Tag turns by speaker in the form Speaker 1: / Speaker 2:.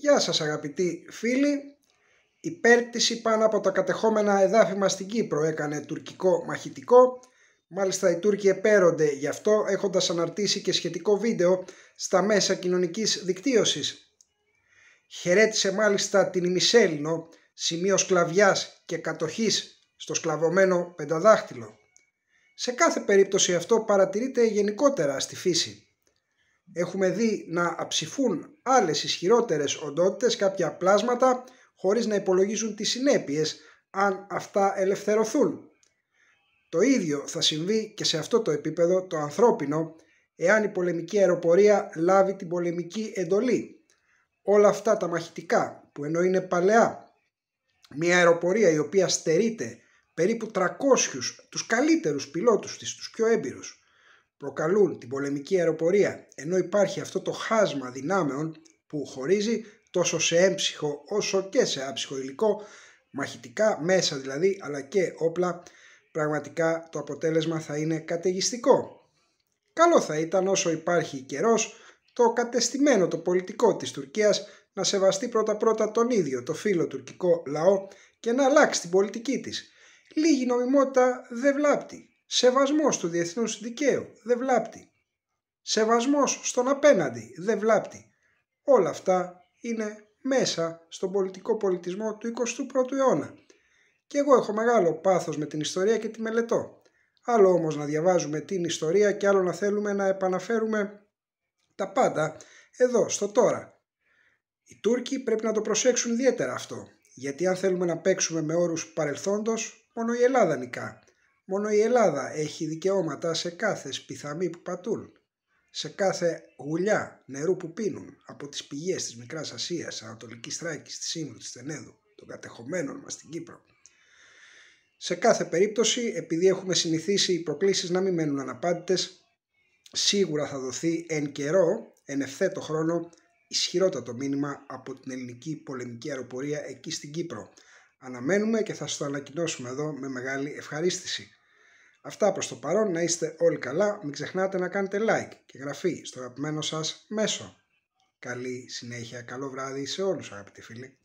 Speaker 1: Γεια σας αγαπητοί φίλοι. Η πέρτιση πάνω από τα κατεχόμενα εδάφη μας στην Κύπρο έκανε τουρκικό μαχητικό. Μάλιστα οι Τούρκοι επέρονται γι' αυτό έχοντας αναρτήσει και σχετικό βίντεο στα μέσα κοινωνικής δικτύωσης. Χαιρέτησε μάλιστα την ημισέλινο, σημείο σκλαβιάς και κατοχής στο σκλαβωμένο πενταδάχτυλο. Σε κάθε περίπτωση αυτό παρατηρείται γενικότερα στη φύση. Έχουμε δει να αψηφούν άλλες ισχυρότερες οντότητες κάποια πλάσματα χωρίς να υπολογίζουν τις συνέπειες αν αυτά ελευθερωθούν. Το ίδιο θα συμβεί και σε αυτό το επίπεδο το ανθρώπινο εάν η πολεμική αεροπορία λάβει την πολεμική εντολή. Όλα αυτά τα μαχητικά που ενώ είναι παλαιά, μια αεροπορία η οποία στερείται περίπου 300 τους καλύτερους πιλότους της, τους πιο έμπειρους, προκαλούν την πολεμική αεροπορία ενώ υπάρχει αυτό το χάσμα δυνάμεων που χωρίζει τόσο σε έμψυχο όσο και σε άψυχο υλικό, μαχητικά μέσα δηλαδή αλλά και όπλα, πραγματικά το αποτέλεσμα θα είναι καταιγιστικό. Καλό θα ήταν όσο υπάρχει καιρός το κατεστημένο το πολιτικό της Τουρκίας να σεβαστεί πρώτα πρώτα τον ίδιο το φίλο τουρκικό λαό και να αλλάξει την πολιτική της. Λίγη νομιμότητα δεν βλάπτει. Σεβασμός του διεθνούς δικαίου δεν βλάπτει. Σεβασμός στον απέναντι δεν βλάπτει. Όλα αυτά είναι μέσα στον πολιτικό πολιτισμό του 21ου αιώνα. Και εγώ έχω μεγάλο πάθος με την ιστορία και τη μελετώ. Άλλο όμως να διαβάζουμε την ιστορία και άλλο να θέλουμε να επαναφέρουμε τα πάντα εδώ, στο τώρα. Οι Τούρκοι πρέπει να το προσέξουν ιδιαίτερα αυτό, γιατί αν θέλουμε να παίξουμε με όρους παρελθόντος, μόνο η Ελλάδα νικά. Μόνο η Ελλάδα έχει δικαιώματα σε κάθε σπιθαμή που πατούν, σε κάθε γουλιά νερού που πίνουν από τις πηγές της Μικράς Ασίας, Ανατολικής Θράκης, της Ήμρου, της Τενέδου, των κατεχομένων μας στην Κύπρο. Σε κάθε περίπτωση, επειδή έχουμε συνηθίσει οι προκλήσεις να μην μένουν αναπάντητες, σίγουρα θα δοθεί εν καιρό, εν ευθέτω χρόνο, ισχυρότατο μήνυμα από την ελληνική πολεμική αεροπορία εκεί στην Κύπρο. Αναμένουμε και θα σας το ανακοινώσουμε εδώ με μεγάλη ευχαρίστηση. Αυτά προς το παρόν, να είστε όλοι καλά, μην ξεχνάτε να κάνετε like και γραφή στο αγαπημένο σας μέσο. Καλή συνέχεια, καλό βράδυ σε όλους αγαπητοί φίλοι.